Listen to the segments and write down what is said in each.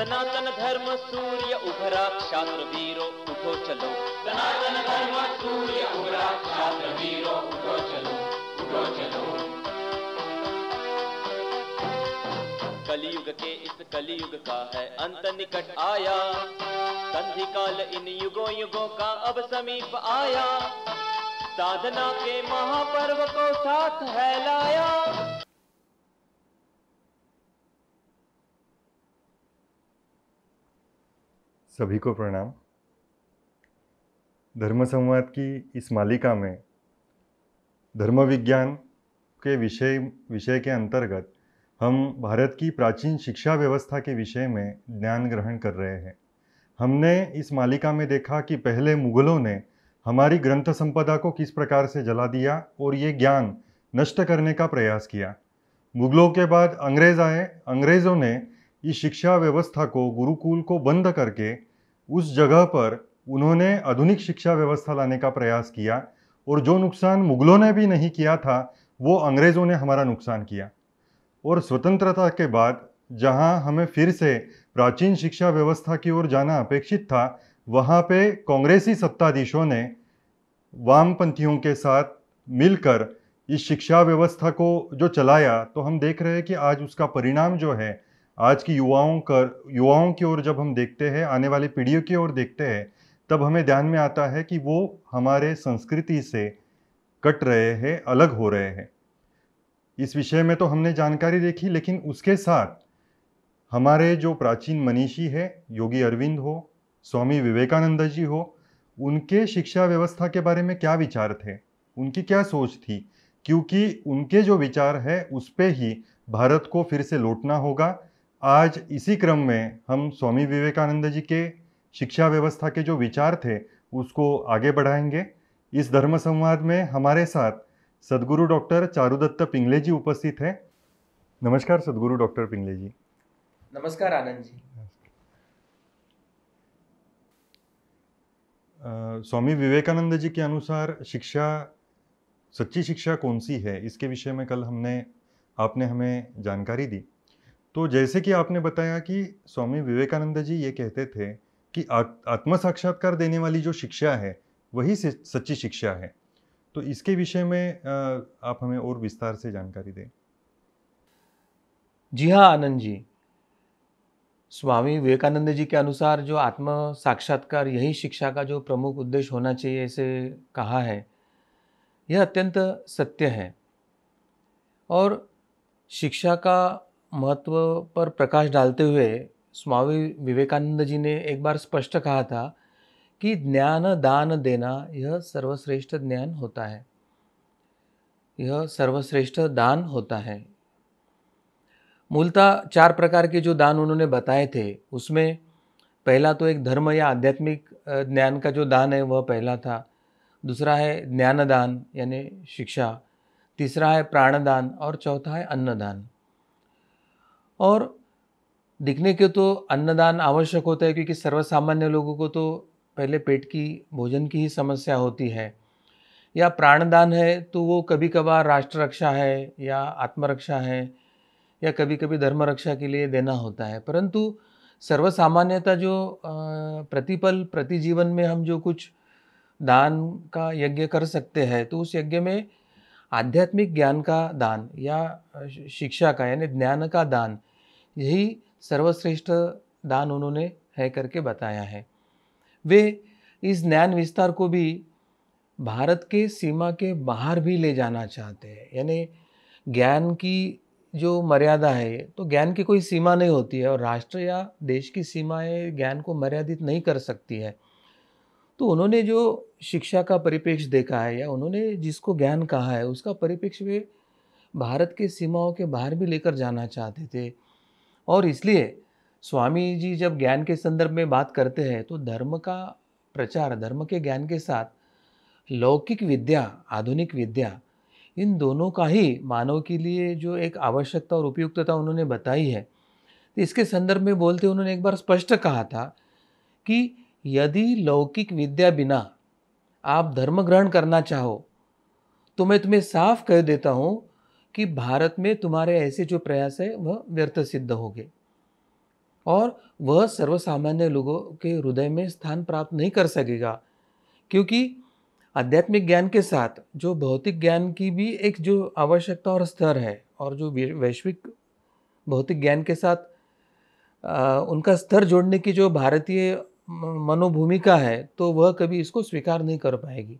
सनातन धर्म सूर्य उभरा शास्त्र वीरो उठो चलो सनातन धर्म सूर्य उभरा शास्त्र वीरो उठो चलो उठो चलो कलयुग के इस कलयुग का है अंत निकट आया संधि काल इन युगों युगों का अब समीप आया साधना के महापर्व को साथ है लाया सभी को प्रणाम धर्म संवाद की इस मालिका में धर्म विज्ञान के विषय विषय के अंतर्गत हम भारत की प्राचीन शिक्षा व्यवस्था के विषय में ज्ञान ग्रहण कर रहे हैं हमने इस मालिका में देखा कि पहले मुगलों ने हमारी ग्रंथ संपदा को किस प्रकार से जला दिया और ये ज्ञान नष्ट करने का प्रयास किया मुगलों के बाद अंग्रेज आए अंग्रेज़ों ने इस शिक्षा व्यवस्था को गुरुकुल को बंद करके उस जगह पर उन्होंने आधुनिक शिक्षा व्यवस्था लाने का प्रयास किया और जो नुकसान मुगलों ने भी नहीं किया था वो अंग्रेज़ों ने हमारा नुकसान किया और स्वतंत्रता के बाद जहां हमें फिर से प्राचीन शिक्षा व्यवस्था की ओर जाना अपेक्षित था वहां पे कांग्रेसी सत्ताधीशों ने वामपंथियों के साथ मिलकर इस शिक्षा व्यवस्था को जो चलाया तो हम देख रहे हैं कि आज उसका परिणाम जो है आज की युवाओं कर युवाओं की ओर जब हम देखते हैं आने वाली पीढ़ियों की ओर देखते हैं तब हमें ध्यान में आता है कि वो हमारे संस्कृति से कट रहे हैं अलग हो रहे हैं इस विषय में तो हमने जानकारी देखी लेकिन उसके साथ हमारे जो प्राचीन मनीषी है योगी अरविंद हो स्वामी विवेकानंद जी हो उनके शिक्षा व्यवस्था के बारे में क्या विचार थे उनकी क्या सोच थी क्योंकि उनके जो विचार है उस पर ही भारत को फिर से लौटना होगा आज इसी क्रम में हम स्वामी विवेकानंद जी के शिक्षा व्यवस्था के जो विचार थे उसको आगे बढ़ाएंगे इस धर्म संवाद में हमारे साथ सदगुरु डॉक्टर चारुदत्त पिंगले जी उपस्थित हैं नमस्कार सदगुरु डॉक्टर पिंगले जी नमस्कार आनंद जी आ, स्वामी विवेकानंद जी के अनुसार शिक्षा सच्ची शिक्षा कौन सी है इसके विषय में कल हमने आपने हमें जानकारी दी तो जैसे कि आपने बताया कि स्वामी विवेकानंद जी ये कहते थे कि आत्म साक्षात्कार देने वाली जो शिक्षा है वही सच्ची शिक्षा है तो इसके विषय में आप हमें और विस्तार से जानकारी दें जी हाँ आनंद जी स्वामी विवेकानंद जी के अनुसार जो आत्म साक्षात्कार यही शिक्षा का जो प्रमुख उद्देश्य होना चाहिए ऐसे कहा है यह अत्यंत सत्य है और शिक्षा का महत्व पर प्रकाश डालते हुए स्वामी विवेकानंद जी ने एक बार स्पष्ट कहा था कि ज्ञान दान देना यह सर्वश्रेष्ठ ज्ञान होता है यह सर्वश्रेष्ठ दान होता है मूलतः चार प्रकार के जो दान उन्होंने बताए थे उसमें पहला तो एक धर्म या आध्यात्मिक ज्ञान का जो दान है वह पहला था दूसरा है ज्ञानदान यानी शिक्षा तीसरा है प्राणदान और चौथा है अन्नदान और दिखने के तो अन्नदान आवश्यक होता है क्योंकि सर्वसामान्य लोगों को तो पहले पेट की भोजन की ही समस्या होती है या प्राणदान है तो वो कभी कभार राष्ट्र रक्षा है या आत्मरक्षा है या कभी कभी धर्म रक्षा के लिए देना होता है परंतु सर्वसामान्यता जो प्रतिपल प्रतिजीवन में हम जो कुछ दान का यज्ञ कर सकते हैं तो उस यज्ञ में आध्यात्मिक ज्ञान का दान या शिक्षा का यानी ज्ञान का दान यही सर्वश्रेष्ठ दान उन्होंने है करके बताया है वे इस ज्ञान विस्तार को भी भारत के सीमा के बाहर भी ले जाना चाहते हैं यानी ज्ञान की जो मर्यादा है तो ज्ञान की कोई सीमा नहीं होती है और राष्ट्र या देश की सीमाएं ज्ञान को मर्यादित नहीं कर सकती है तो उन्होंने जो शिक्षा का परिपेक्ष देखा है या उन्होंने जिसको ज्ञान कहा है उसका परिपेक्ष वे भारत के सीमाओं के बाहर भी लेकर जाना चाहते थे और इसलिए स्वामी जी जब ज्ञान के संदर्भ में बात करते हैं तो धर्म का प्रचार धर्म के ज्ञान के साथ लौकिक विद्या आधुनिक विद्या इन दोनों का ही मानव के लिए जो एक आवश्यकता और उपयुक्तता उन्होंने बताई है तो इसके संदर्भ में बोलते उन्होंने एक बार स्पष्ट कहा था कि यदि लौकिक विद्या बिना आप धर्म ग्रहण करना चाहो तो मैं तुम्हें साफ कह देता हूँ कि भारत में तुम्हारे ऐसे जो प्रयास है वह व्यर्थ सिद्ध हो गए और वह सर्वसामान्य लोगों के हृदय में स्थान प्राप्त नहीं कर सकेगा क्योंकि आध्यात्मिक ज्ञान के साथ जो भौतिक ज्ञान की भी एक जो आवश्यकता और स्तर है और जो वैश्विक भौतिक ज्ञान के साथ आ, उनका स्तर जोड़ने की जो भारतीय मनोभूमिका है तो वह कभी इसको स्वीकार नहीं कर पाएगी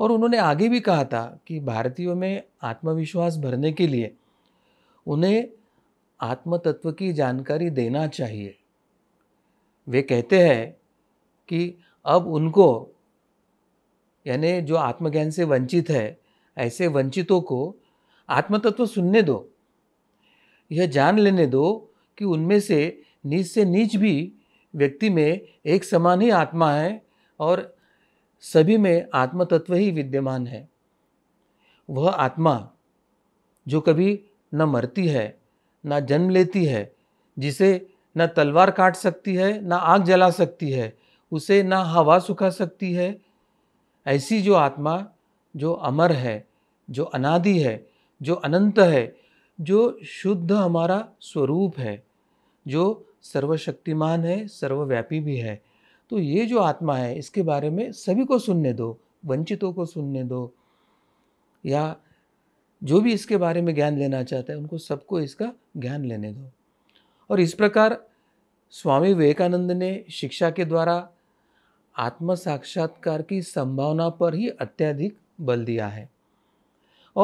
और उन्होंने आगे भी कहा था कि भारतीयों में आत्मविश्वास भरने के लिए उन्हें आत्मतत्व की जानकारी देना चाहिए वे कहते हैं कि अब उनको यानी जो आत्मज्ञान से वंचित है ऐसे वंचितों को आत्मतत्व सुनने दो यह जान लेने दो कि उनमें से नीच से नीच भी व्यक्ति में एक समान ही आत्मा है और सभी में आत्म तत्व ही विद्यमान है वह आत्मा जो कभी न मरती है न जन्म लेती है जिसे न तलवार काट सकती है न आग जला सकती है उसे न हवा सुखा सकती है ऐसी जो आत्मा जो अमर है जो अनादि है जो अनंत है जो शुद्ध हमारा स्वरूप है जो सर्वशक्तिमान है सर्वव्यापी भी है तो ये जो आत्मा है इसके बारे में सभी को सुनने दो वंचितों को सुनने दो या जो भी इसके बारे में ज्ञान लेना चाहता है उनको सबको इसका ज्ञान लेने दो और इस प्रकार स्वामी विवेकानंद ने शिक्षा के द्वारा आत्म साक्षात्कार की संभावना पर ही अत्यधिक बल दिया है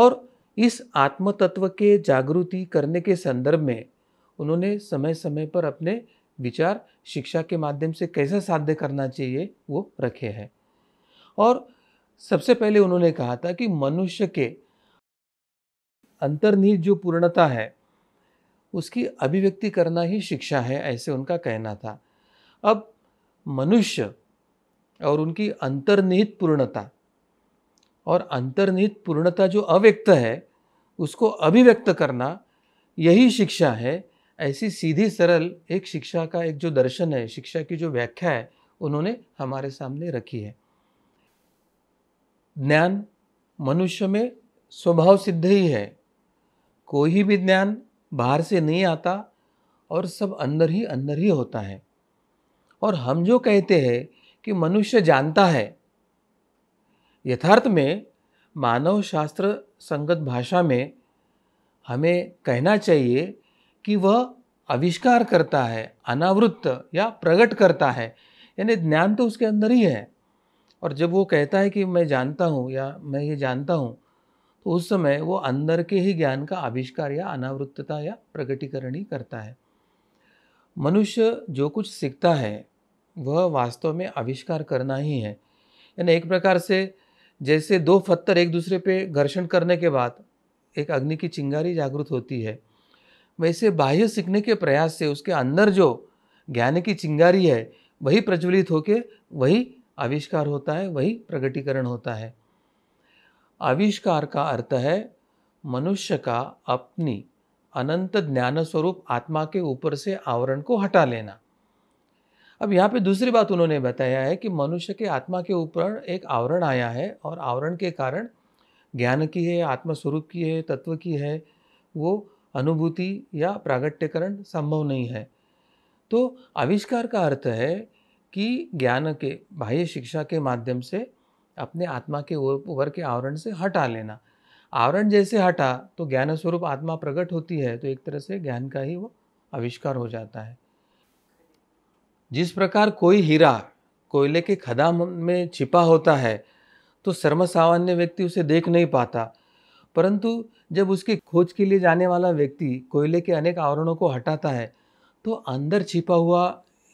और इस आत्म तत्व के जागृति करने के संदर्भ में उन्होंने समय समय पर अपने विचार शिक्षा के माध्यम से कैसे साध्य करना चाहिए वो रखे हैं और सबसे पहले उन्होंने कहा था कि मनुष्य के अंतर्निहित जो पूर्णता है उसकी अभिव्यक्ति करना ही शिक्षा है ऐसे उनका कहना था अब मनुष्य और उनकी अंतर्निहित पूर्णता और अंतर्निहित पूर्णता जो अव्यक्त है उसको अभिव्यक्त करना यही शिक्षा है ऐसी सीधी सरल एक शिक्षा का एक जो दर्शन है शिक्षा की जो व्याख्या है उन्होंने हमारे सामने रखी है ज्ञान मनुष्य में स्वभाव सिद्ध ही है कोई भी ज्ञान बाहर से नहीं आता और सब अंदर ही अंदर ही होता है और हम जो कहते हैं कि मनुष्य जानता है यथार्थ में मानव शास्त्र संगत भाषा में हमें कहना चाहिए कि वह आविष्कार करता है अनावृत्त या प्रकट करता है यानी ज्ञान तो उसके अंदर ही है और जब वो कहता है कि मैं जानता हूँ या मैं ये जानता हूँ तो उस समय वो अंदर के ही ज्ञान का आविष्कार या अनावृत्तता या प्रकटीकरण ही करता है मनुष्य जो कुछ सीखता है वह वास्तव में आविष्कार करना ही है यानी एक प्रकार से जैसे दो पत्थर एक दूसरे पे घर्षण करने के बाद एक अग्नि की चिंगारी जागृत होती है वैसे बाह्य सीखने के प्रयास से उसके अंदर जो ज्ञान की चिंगारी है वही प्रज्वलित होके वही आविष्कार होता है वही प्रगटीकरण होता है आविष्कार का अर्थ है मनुष्य का अपनी अनंत ज्ञान स्वरूप आत्मा के ऊपर से आवरण को हटा लेना अब यहाँ पे दूसरी बात उन्होंने बताया है कि मनुष्य के आत्मा के ऊपर एक आवरण आया है और आवरण के कारण ज्ञान की है आत्मस्वरूप की है तत्व की है वो अनुभूति या प्रागट्यकरण संभव नहीं है तो आविष्कार का अर्थ है कि ज्ञान के बाह्य शिक्षा के माध्यम से अपने आत्मा के ऊपर के आवरण से हटा लेना आवरण जैसे हटा तो ज्ञान स्वरूप आत्मा प्रकट होती है तो एक तरह से ज्ञान का ही वो आविष्कार हो जाता है जिस प्रकार कोई हीरा कोयले के खदा में छिपा होता है तो सर्वसामान्य व्यक्ति उसे देख नहीं पाता परंतु जब उसकी खोज के लिए जाने वाला व्यक्ति कोयले के अनेक आवरणों को हटाता है तो अंदर छिपा हुआ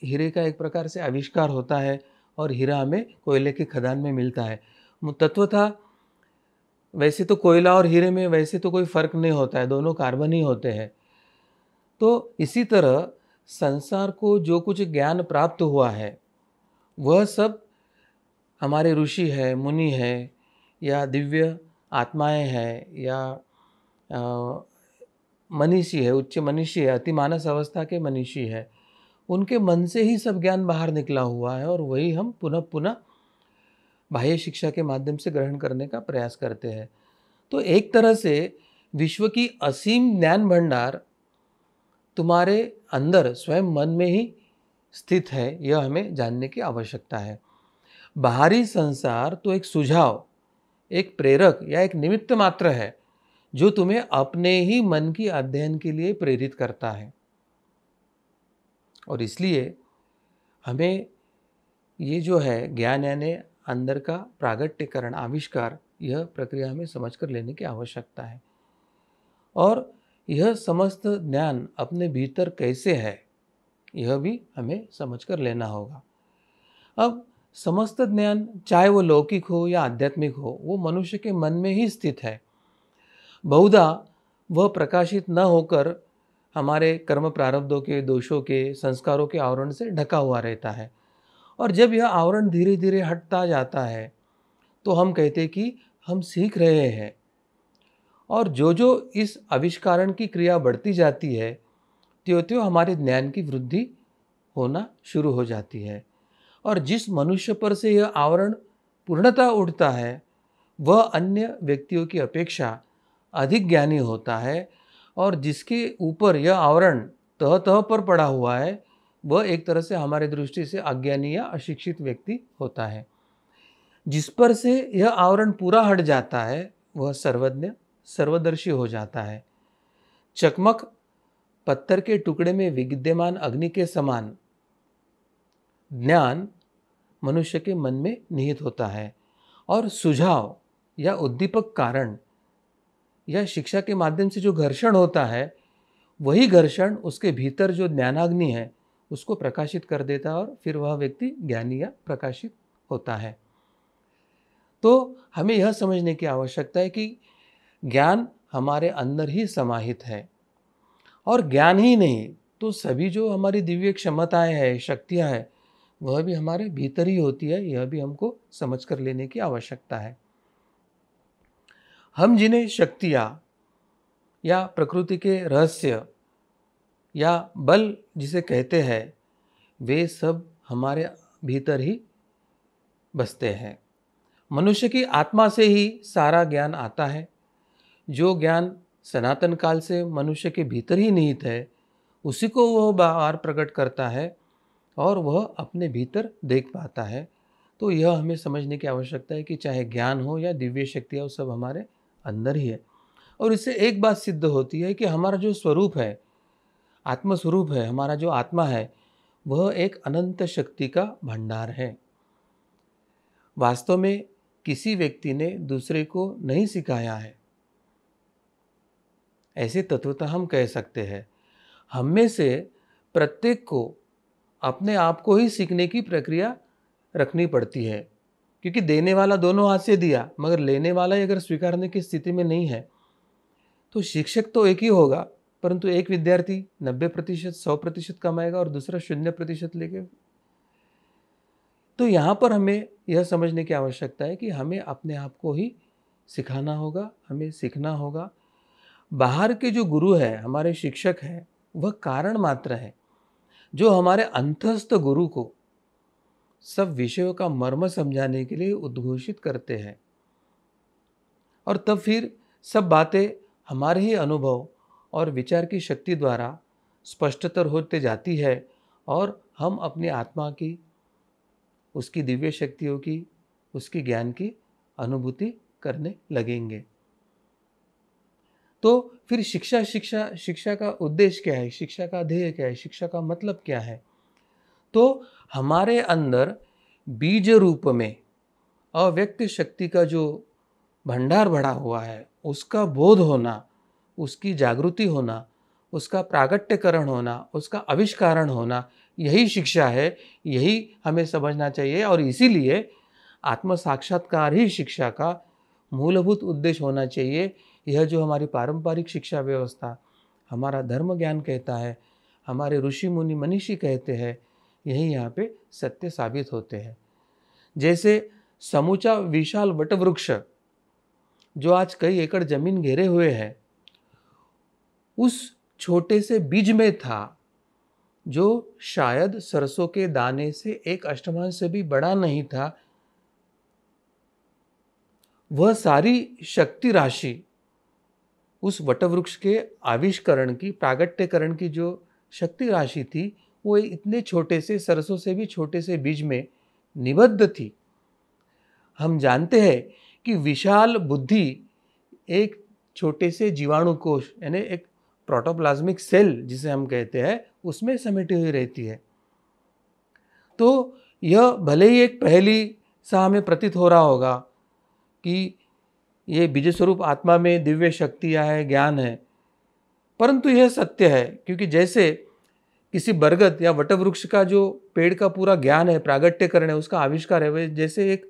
हीरे का एक प्रकार से आविष्कार होता है और हीरा हमें कोयले के खदान में मिलता है था वैसे तो कोयला और हीरे में वैसे तो कोई फ़र्क नहीं होता है दोनों कार्बन ही होते हैं तो इसी तरह संसार को जो कुछ ज्ञान प्राप्त हुआ है वह सब हमारे ऋषि है मुनि है या दिव्य आत्माएं हैं या मनीषी है उच्च मनीषी है अति मानस अवस्था के मनीषी है उनके मन से ही सब ज्ञान बाहर निकला हुआ है और वही हम पुनः पुनः बाह्य शिक्षा के माध्यम से ग्रहण करने का प्रयास करते हैं तो एक तरह से विश्व की असीम ज्ञान भंडार तुम्हारे अंदर स्वयं मन में ही स्थित है यह हमें जानने की आवश्यकता है बाहरी संसार तो एक सुझाव एक प्रेरक या एक निमित्त मात्र है जो तुम्हें अपने ही मन की अध्ययन के लिए प्रेरित करता है और इसलिए हमें ये जो है ज्ञान यानी अंदर का प्रागट्यकरण आविष्कार यह प्रक्रिया हमें समझ कर लेने की आवश्यकता है और यह समस्त ज्ञान अपने भीतर कैसे है यह भी हमें समझ कर लेना होगा अब समस्त ज्ञान चाहे वो लौकिक हो या आध्यात्मिक हो वो मनुष्य के मन में ही स्थित है बहुधा वह प्रकाशित न होकर हमारे कर्म प्रारब्धों के दोषों के संस्कारों के आवरण से ढका हुआ रहता है और जब यह आवरण धीरे धीरे हटता जाता है तो हम कहते कि हम सीख रहे हैं और जो जो इस आविष्कारण की क्रिया बढ़ती जाती है त्यों त्यों हमारे ज्ञान की वृद्धि होना शुरू हो जाती है और जिस मनुष्य पर से यह आवरण पूर्णतः उठता है वह अन्य व्यक्तियों की अपेक्षा अधिक ज्ञानी होता है और जिसके ऊपर यह आवरण तह तह पर पड़ा हुआ है वह एक तरह से हमारे दृष्टि से अज्ञानी या अशिक्षित व्यक्ति होता है जिस पर से यह आवरण पूरा हट जाता है वह सर्वज्ञ सर्वदर्शी हो जाता है चकमक पत्थर के टुकड़े में विद्यमान अग्नि के समान ज्ञान मनुष्य के मन में निहित होता है और सुझाव या उद्दीपक कारण या शिक्षा के माध्यम से जो घर्षण होता है वही घर्षण उसके भीतर जो ज्ञानाग्नि है उसको प्रकाशित कर देता है और फिर वह व्यक्ति ज्ञानी या प्रकाशित होता है तो हमें यह समझने की आवश्यकता है कि ज्ञान हमारे अंदर ही समाहित है और ज्ञान ही नहीं तो सभी जो हमारी दिव्य क्षमताएं हैं शक्तियां हैं वह भी हमारे भीतर ही होती है यह भी हमको समझ कर लेने की आवश्यकता है हम जिन्हें शक्तियाँ या प्रकृति के रहस्य या बल जिसे कहते हैं वे सब हमारे भीतर ही बसते हैं मनुष्य की आत्मा से ही सारा ज्ञान आता है जो ज्ञान सनातन काल से मनुष्य के भीतर ही निहित है उसी को वह बाहर प्रकट करता है और वह अपने भीतर देख पाता है तो यह हमें समझने की आवश्यकता है कि चाहे ज्ञान हो या दिव्य शक्ति हो सब हमारे अंदर ही है और इससे एक बात सिद्ध होती है कि हमारा जो स्वरूप है आत्मस्वरूप है हमारा जो आत्मा है वह एक अनंत शक्ति का भंडार है वास्तव में किसी व्यक्ति ने दूसरे को नहीं सिखाया है ऐसे तत्वता तो हम कह सकते हैं हम में से प्रत्येक को अपने आप को ही सीखने की प्रक्रिया रखनी पड़ती है क्योंकि देने वाला दोनों हाथ से दिया मगर लेने वाला ही अगर स्वीकारने की स्थिति में नहीं है तो शिक्षक तो एक ही होगा परंतु एक विद्यार्थी नब्बे प्रतिशत सौ प्रतिशत कमाएगा और दूसरा शून्य प्रतिशत लेके तो यहाँ पर हमें यह समझने की आवश्यकता है कि हमें अपने आप को ही सिखाना होगा हमें सीखना होगा बाहर के जो गुरु है हमारे शिक्षक हैं वह कारण मात्र है जो हमारे अंतस्थ गुरु को सब विषयों का मर्म समझाने के लिए उद्घोषित करते हैं और तब फिर सब बातें हमारे ही अनुभव और विचार की शक्ति द्वारा स्पष्टतर होते जाती है और हम अपनी आत्मा की उसकी दिव्य शक्तियों की उसकी ज्ञान की अनुभूति करने लगेंगे तो फिर शिक्षा शिक्षा शिक्षा का उद्देश्य क्या है शिक्षा का ध्येय क्या है शिक्षा का मतलब क्या है तो हमारे अंदर बीज रूप में अव्यक्त शक्ति का जो भंडार भरा हुआ है उसका बोध होना उसकी जागृति होना उसका प्रागट्यकरण होना उसका आविष्कारण होना यही शिक्षा है यही हमें समझना चाहिए और इसीलिए आत्म साक्षात्कार ही शिक्षा का मूलभूत उद्देश्य होना चाहिए यह जो हमारी पारंपरिक शिक्षा व्यवस्था हमारा धर्म ज्ञान कहता है हमारे ऋषि मुनि मनीषी कहते हैं यही यहाँ पे सत्य साबित होते हैं जैसे समूचा विशाल वटवृक्ष जो आज कई एकड़ जमीन घेरे हुए हैं उस छोटे से बीज में था जो शायद सरसों के दाने से एक अष्टमान से भी बड़ा नहीं था वह सारी शक्ति राशि उस वटवृक्ष के आविष्करण की प्रागट्यकरण की जो शक्ति राशि थी वो इतने छोटे से सरसों से भी छोटे से बीज में निबद्ध थी हम जानते हैं कि विशाल बुद्धि एक छोटे से जीवाणु कोश यानी एक प्रोटोप्लाज्मिक सेल जिसे हम कहते हैं उसमें समेटी हुई रहती है तो यह भले ही एक पहली सा हमें प्रतीत हो रहा होगा कि ये बीज स्वरूप आत्मा में दिव्य शक्तियाँ है ज्ञान है परंतु यह सत्य है क्योंकि जैसे किसी बरगद या वटवृक्ष का जो पेड़ का पूरा ज्ञान है प्रागट्यकरण है उसका आविष्कार है वह जैसे एक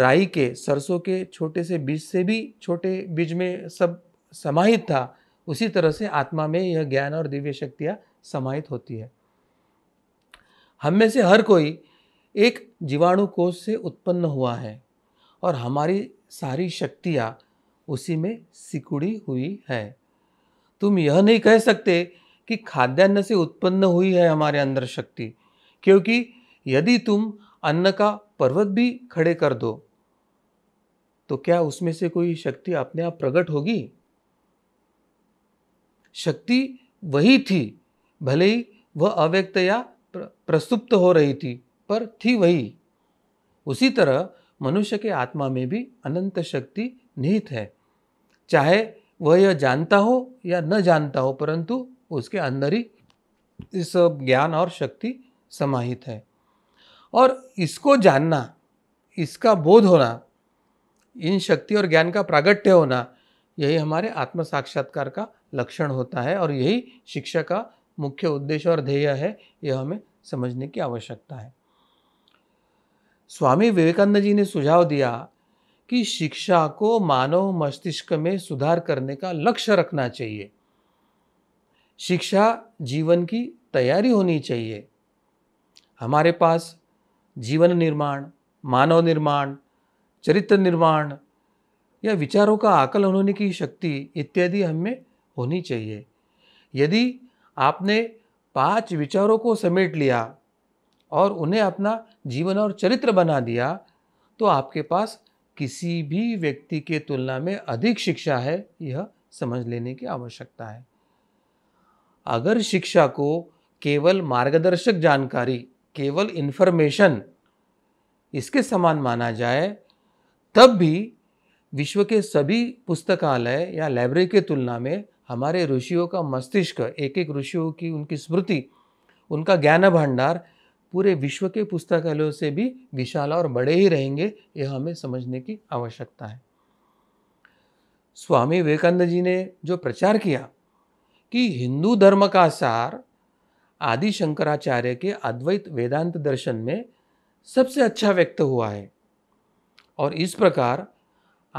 राई के सरसों के छोटे से बीज से भी छोटे बीज में सब समाहित था उसी तरह से आत्मा में यह ज्ञान और दिव्य शक्तियाँ समाहित होती है हम में से हर कोई एक जीवाणु कोष से उत्पन्न हुआ है और हमारी सारी शक्तियाँ उसी में सिकुड़ी हुई है तुम यह नहीं कह सकते कि खाद्यान्न से उत्पन्न हुई है हमारे अंदर शक्ति क्योंकि यदि तुम अन्न का पर्वत भी खड़े कर दो तो क्या उसमें से कोई शक्ति अपने आप प्रकट होगी शक्ति वही थी भले ही वह अव्यक्त या प्रसुप्त हो रही थी पर थी वही उसी तरह मनुष्य के आत्मा में भी अनंत शक्ति निहित है चाहे वह यह जानता हो या न जानता हो परंतु उसके अंदर ही इस ज्ञान और शक्ति समाहित है और इसको जानना इसका बोध होना इन शक्ति और ज्ञान का प्रागट्य होना यही हमारे आत्म साक्षात्कार का लक्षण होता है और यही शिक्षा का मुख्य उद्देश्य और ध्येय है यह हमें समझने की आवश्यकता है स्वामी विवेकानंद जी ने सुझाव दिया कि शिक्षा को मानव मस्तिष्क में सुधार करने का लक्ष्य रखना चाहिए शिक्षा जीवन की तैयारी होनी चाहिए हमारे पास जीवन निर्माण मानव निर्माण चरित्र निर्माण या विचारों का आकलन होने की शक्ति इत्यादि हमें होनी चाहिए यदि आपने पांच विचारों को समेट लिया और उन्हें अपना जीवन और चरित्र बना दिया तो आपके पास किसी भी व्यक्ति के तुलना में अधिक शिक्षा है यह समझ लेने की आवश्यकता है अगर शिक्षा को केवल मार्गदर्शक जानकारी केवल इन्फॉर्मेशन इसके समान माना जाए तब भी विश्व के सभी पुस्तकालय या लाइब्रेरी के तुलना में हमारे ऋषियों का मस्तिष्क एक एक ऋषियों की उनकी स्मृति उनका ज्ञान भंडार पूरे विश्व के पुस्तकालयों से भी विशाल और बड़े ही रहेंगे यह हमें समझने की आवश्यकता है स्वामी विवेकानंद जी ने जो प्रचार किया कि हिंदू धर्म का सार आदि शंकराचार्य के अद्वैत वेदांत दर्शन में सबसे अच्छा व्यक्त हुआ है और इस प्रकार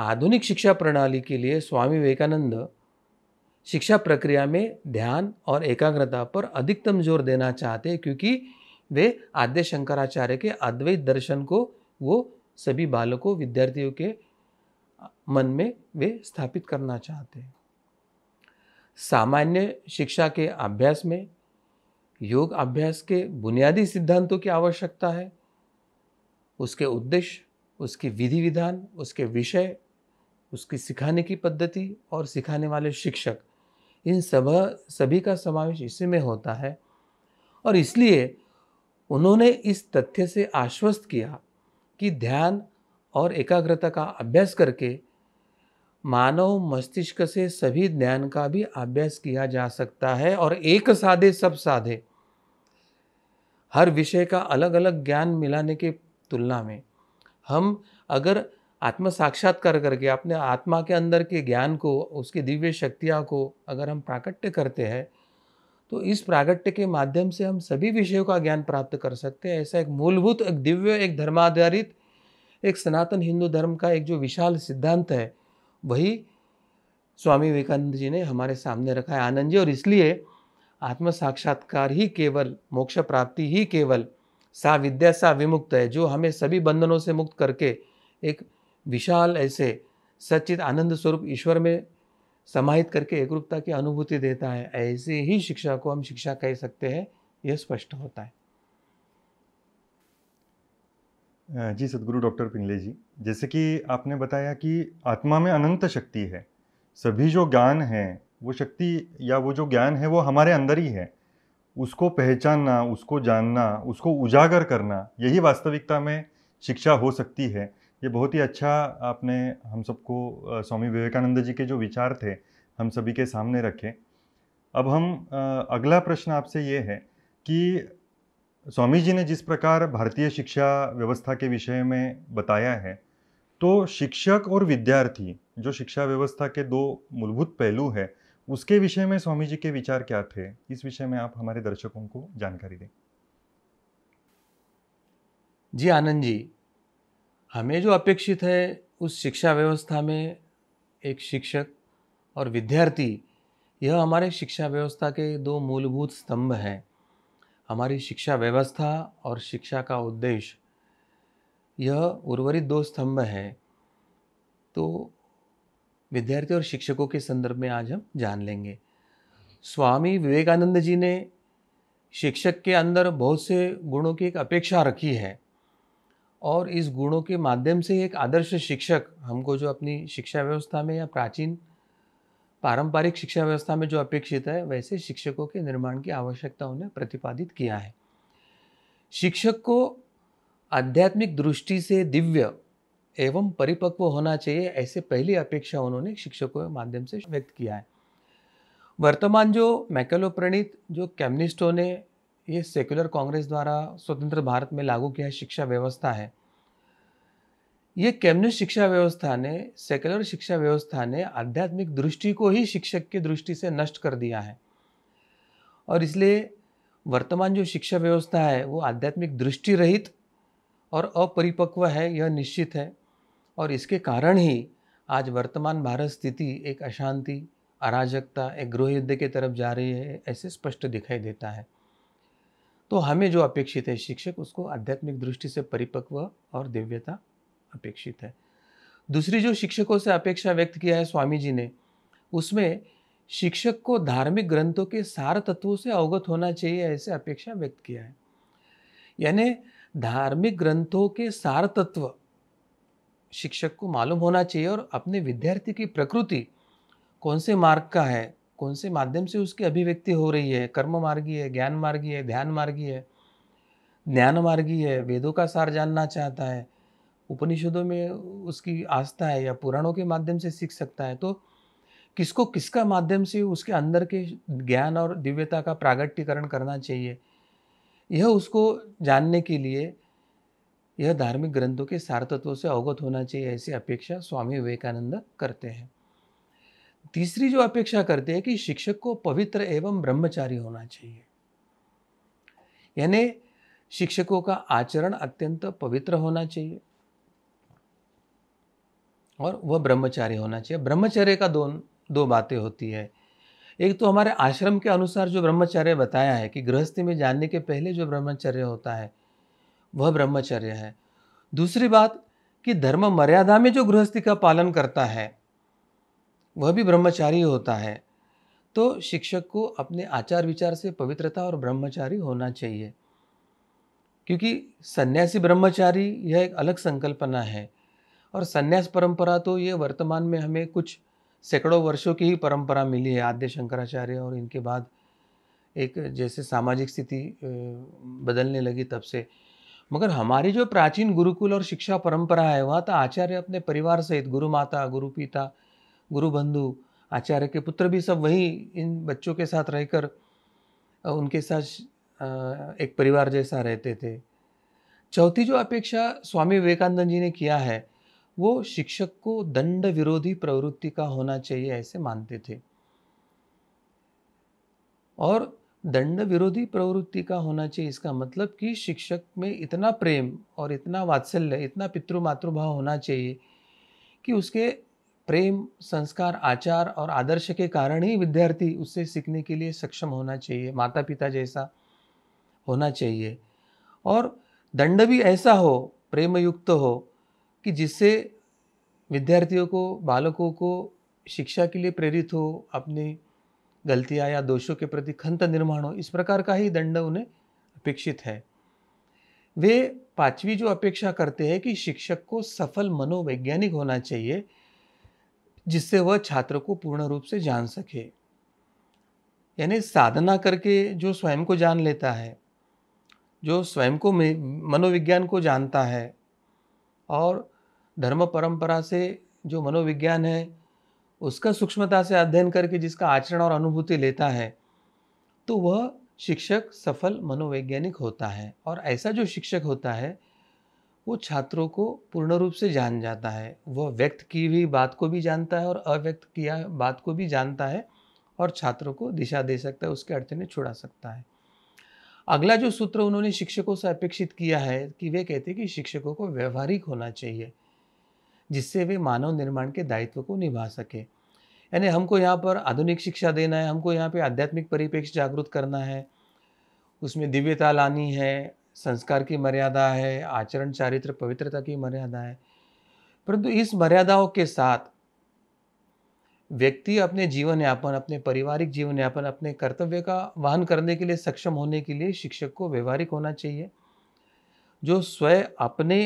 आधुनिक शिक्षा प्रणाली के लिए स्वामी विवेकानंद शिक्षा प्रक्रिया में ध्यान और एकाग्रता पर अधिकतम जोर देना चाहते हैं क्योंकि वे आद्य शंकराचार्य के अद्वैत दर्शन को वो सभी बालकों विद्यार्थियों के मन में वे स्थापित करना चाहते हैं सामान्य शिक्षा के अभ्यास में योग अभ्यास के बुनियादी सिद्धांतों की आवश्यकता है उसके उद्देश्य उसकी विधि विधान उसके विषय उसकी सिखाने की पद्धति और सिखाने वाले शिक्षक इन सब सभी का समावेश इसी में होता है और इसलिए उन्होंने इस तथ्य से आश्वस्त किया कि ध्यान और एकाग्रता का अभ्यास करके मानव मस्तिष्क से सभी ज्ञान का भी अभ्यास किया जा सकता है और एक साधे सब साधे हर विषय का अलग अलग ज्ञान मिलाने के तुलना में हम अगर आत्म साक्षात्कार करके अपने आत्मा के अंदर के ज्ञान को उसकी दिव्य शक्तियाँ को अगर हम प्राकट्य करते हैं तो इस प्रागट्य के माध्यम से हम सभी विषयों का ज्ञान प्राप्त कर सकते हैं ऐसा एक मूलभूत एक दिव्य एक धर्माधारित एक सनातन हिंदू धर्म का एक जो विशाल सिद्धांत है वही स्वामी विवेकानंद जी ने हमारे सामने रखा है आनंद जी और इसलिए आत्म साक्षात्कार ही केवल मोक्ष प्राप्ति ही केवल सा विद्या सा विमुक्त है जो हमें सभी बंधनों से मुक्त करके एक विशाल ऐसे सचित आनंद स्वरूप ईश्वर में समाहित करके एकरूपता की अनुभूति देता है ऐसे ही शिक्षा को हम शिक्षा कह सकते हैं यह स्पष्ट होता है जी सदगुरु डॉक्टर पिंगले जी जैसे कि आपने बताया कि आत्मा में अनंत शक्ति है सभी जो ज्ञान है वो शक्ति या वो जो ज्ञान है वो हमारे अंदर ही है उसको पहचानना उसको जानना उसको उजागर करना यही वास्तविकता में शिक्षा हो सकती है ये बहुत ही अच्छा आपने हम सबको स्वामी विवेकानंद जी के जो विचार थे हम सभी के सामने रखे अब हम अगला प्रश्न आपसे ये है कि स्वामी जी ने जिस प्रकार भारतीय शिक्षा व्यवस्था के विषय में बताया है तो शिक्षक और विद्यार्थी जो शिक्षा व्यवस्था के दो मूलभूत पहलू है उसके विषय में स्वामी जी के विचार क्या थे इस विषय में आप हमारे दर्शकों को जानकारी दें जी आनंद जी हमें जो अपेक्षित है उस शिक्षा व्यवस्था में एक शिक्षक और विद्यार्थी यह हमारे शिक्षा व्यवस्था के दो मूलभूत स्तंभ हैं हमारी शिक्षा व्यवस्था और शिक्षा का उद्देश्य यह उर्वरित दो स्तंभ है तो विद्यार्थी और शिक्षकों के संदर्भ में आज हम जान लेंगे स्वामी विवेकानंद जी ने शिक्षक के अंदर बहुत से गुणों की एक अपेक्षा रखी है और इस गुणों के माध्यम से एक आदर्श शिक्षक हमको जो अपनी शिक्षा व्यवस्था में या प्राचीन पारंपरिक शिक्षा व्यवस्था में जो अपेक्षित है वैसे शिक्षकों के निर्माण की आवश्यकताओं ने प्रतिपादित किया है शिक्षक को आध्यात्मिक दृष्टि से दिव्य एवं परिपक्व होना चाहिए ऐसे पहली अपेक्षा उन्होंने शिक्षकों के माध्यम से व्यक्त किया है वर्तमान जो मैकेलो प्रणीत जो कम्युनिस्टों ने ये सेक्युलर कांग्रेस द्वारा स्वतंत्र भारत में लागू किया शिक्षा व्यवस्था है ये कैम्युनिस्ट शिक्षा व्यवस्था ने सेकुलर शिक्षा व्यवस्था ने आध्यात्मिक दृष्टि को ही शिक्षक की दृष्टि से नष्ट कर दिया है और इसलिए वर्तमान जो शिक्षा व्यवस्था है वो आध्यात्मिक दृष्टि रहित और अपरिपक्व है यह निश्चित है और इसके कारण ही आज वर्तमान भारत स्थिति एक अशांति अराजकता एक गृह युद्ध की तरफ जा रही है ऐसे स्पष्ट दिखाई देता है तो हमें जो अपेक्षित है शिक्षक उसको आध्यात्मिक दृष्टि से परिपक्व और दिव्यता अपेक्षित है दूसरी जो शिक्षकों से अपेक्षा व्यक्त किया है स्वामी जी ने उसमें शिक्षक को धार्मिक ग्रंथों के सार तत्वों से अवगत होना चाहिए ऐसे अपेक्षा व्यक्त किया है यानी धार्मिक ग्रंथों के सार तत्व शिक्षक को मालूम होना चाहिए और अपने विद्यार्थी की प्रकृति कौन से मार्ग का है कौन से माध्यम से उसकी अभिव्यक्ति हो रही है कर्म मार्गी है ज्ञान मार्गी है ध्यान मार्गी है ज्ञान मार्गी है वेदों का सार जानना चाहता है उपनिषदों में उसकी आस्था है या पुराणों के माध्यम से सीख सकता है तो किसको किसका माध्यम से उसके अंदर के ज्ञान और दिव्यता का प्रागट्यकरण करना चाहिए यह उसको जानने के लिए यह धार्मिक ग्रंथों के सार्थत्व से अवगत होना चाहिए ऐसी अपेक्षा स्वामी विवेकानंद करते हैं तीसरी जो अपेक्षा करते हैं कि शिक्षक को पवित्र एवं ब्रह्मचारी होना चाहिए यानी शिक्षकों का आचरण अत्यंत पवित्र होना चाहिए और वह ब्रह्मचारी होना चाहिए ब्रह्मचर्य का दो दो बातें होती है एक तो हमारे आश्रम के अनुसार जो ब्रह्मचर्य बताया है कि गृहस्थी में जानने के पहले जो ब्रह्मचर्य होता है वह ब्रह्मचर्य है दूसरी बात कि धर्म मर्यादा में जो गृहस्थी का पालन करता है वह भी ब्रह्मचारी होता है तो शिक्षक को अपने आचार विचार से पवित्रता और ब्रह्मचारी होना चाहिए क्योंकि सन्यासी ब्रह्मचारी यह एक अलग संकल्पना है और संन्यास परंपरा तो ये वर्तमान में हमें कुछ सैकड़ों वर्षों की ही परंपरा मिली है आद्य शंकराचार्य और इनके बाद एक जैसे सामाजिक स्थिति बदलने लगी तब से मगर हमारी जो प्राचीन गुरुकुल और शिक्षा परंपरा है वहाँ तो आचार्य अपने परिवार सहित गुरु माता गुरु पिता गुरु बंधु आचार्य के पुत्र भी सब वहीं इन बच्चों के साथ रहकर उनके साथ एक परिवार जैसा रहते थे चौथी जो अपेक्षा स्वामी विवेकानंद जी ने किया है वो शिक्षक को दंड विरोधी प्रवृत्ति का होना चाहिए ऐसे मानते थे और दंड विरोधी प्रवृत्ति का होना चाहिए इसका मतलब कि शिक्षक में इतना प्रेम और इतना वात्सल्य इतना पितृ मातृभाव होना चाहिए कि उसके प्रेम संस्कार आचार और आदर्श के कारण ही विद्यार्थी उससे सीखने के लिए सक्षम होना चाहिए माता पिता जैसा होना चाहिए और दंड भी ऐसा हो प्रेमयुक्त हो कि जिससे विद्यार्थियों को बालकों को शिक्षा के लिए प्रेरित हो अपनी गलतियाँ या दोषों के प्रति खंत निर्माण हो इस प्रकार का ही दंड उन्हें अपेक्षित है वे पांचवी जो अपेक्षा करते हैं कि शिक्षक को सफल मनोवैज्ञानिक होना चाहिए जिससे वह छात्र को पूर्ण रूप से जान सके यानी साधना करके जो स्वयं को जान लेता है जो स्वयं को मनोविज्ञान को जानता है और धर्म परंपरा से जो मनोविज्ञान है उसका सूक्ष्मता से अध्ययन करके जिसका आचरण और अनुभूति लेता है तो वह शिक्षक सफल मनोवैज्ञानिक होता है और ऐसा जो शिक्षक होता है वो छात्रों को पूर्ण रूप से जान जाता है वह व्यक्त की हुई बात को भी जानता है और अव्यक्त किया बात को भी जानता है और छात्रों को दिशा दे सकता है उसके अड़चने छुड़ा सकता है अगला जो सूत्र उन्होंने शिक्षकों से अपेक्षित किया है कि वे कहते हैं कि शिक्षकों को व्यवहारिक होना चाहिए जिससे वे मानव निर्माण के दायित्व को निभा सके यानी हमको यहाँ पर आधुनिक शिक्षा देना है हमको यहाँ पे आध्यात्मिक परिप्रेक्ष्य जागृत करना है उसमें दिव्यता लानी है संस्कार की मर्यादा है आचरण चारित्र पवित्रता की मर्यादा है परंतु इस मर्यादाओं के साथ व्यक्ति अपने जीवन यापन अपने पारिवारिक जीवन यापन अपने कर्तव्य का वाहन करने के लिए सक्षम होने के लिए शिक्षक को व्यवहारिक होना चाहिए जो स्वयं अपने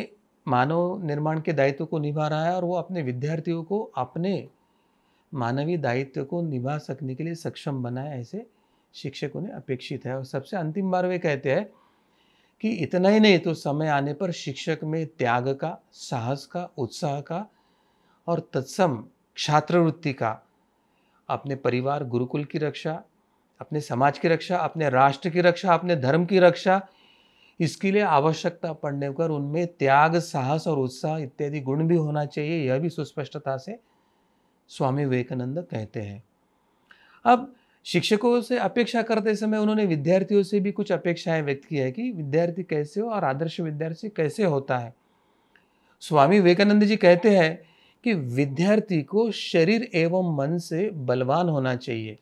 मानव निर्माण के दायित्व को निभा रहा है और वो अपने विद्यार्थियों को अपने मानवीय दायित्व को निभा सकने के लिए सक्षम बनाए ऐसे शिक्षकों ने अपेक्षित है और सबसे अंतिम बार वे कहते हैं कि इतना ही नहीं तो समय आने पर शिक्षक में त्याग का साहस का उत्साह का और तत्सम छात्रवृत्ति का अपने परिवार गुरुकुल की रक्षा अपने समाज की रक्षा अपने राष्ट्र की रक्षा अपने धर्म की रक्षा इसके लिए आवश्यकता पड़ने पर उनमें त्याग साहस और उत्साह इत्यादि गुण भी होना चाहिए यह भी सुस्पष्टता से स्वामी विवेकानंद कहते हैं अब शिक्षकों से अपेक्षा करते समय उन्होंने विद्यार्थियों से भी कुछ अपेक्षाएं व्यक्त की है कि विद्यार्थी कैसे हो और आदर्श विद्यार्थी कैसे होता है स्वामी विवेकानंद जी कहते हैं कि विद्यार्थी को शरीर एवं मन से बलवान होना चाहिए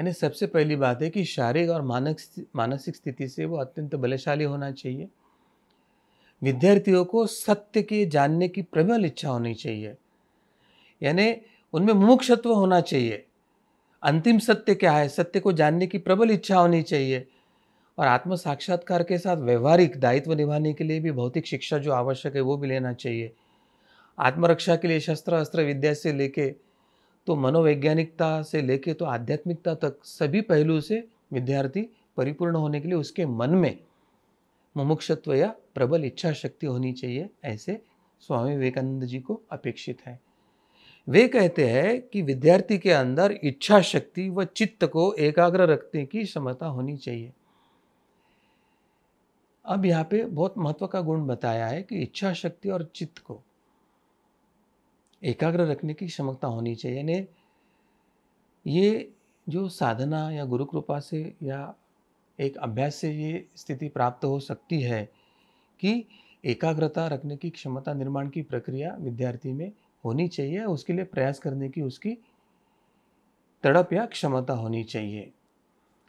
यानी सबसे पहली बात है कि शारीरिक और मानसिक मानसिक स्थिति से वो अत्यंत बलशाली होना चाहिए विद्यार्थियों को सत्य के जानने की प्रबल इच्छा होनी चाहिए यानी उनमें मुमुक्षत्व होना चाहिए अंतिम सत्य क्या है सत्य को जानने की प्रबल इच्छा होनी चाहिए और आत्म साक्षात्कार के साथ व्यवहारिक दायित्व निभाने के लिए भी भौतिक शिक्षा जो आवश्यक है वो भी लेना चाहिए आत्मरक्षा के लिए शस्त्र अस्त्र विद्या से लेके तो मनोवैज्ञानिकता से लेके तो आध्यात्मिकता तक सभी पहलू से विद्यार्थी परिपूर्ण होने के लिए उसके मन में मुमुक्षत्व या प्रबल इच्छा शक्ति होनी चाहिए ऐसे स्वामी विवेकानंद जी को अपेक्षित है वे कहते हैं कि विद्यार्थी के अंदर इच्छा शक्ति व चित्त को एकाग्र रखने की क्षमता होनी चाहिए अब यहाँ पे बहुत महत्व का गुण बताया है कि इच्छा शक्ति और चित्त को एकाग्र रखने की क्षमता होनी चाहिए यानी ये जो साधना या गुरु कृपा से या एक अभ्यास से ये स्थिति प्राप्त हो सकती है कि एकाग्रता रखने की क्षमता निर्माण की प्रक्रिया विद्यार्थी में होनी चाहिए उसके लिए प्रयास करने की उसकी तड़प या क्षमता होनी चाहिए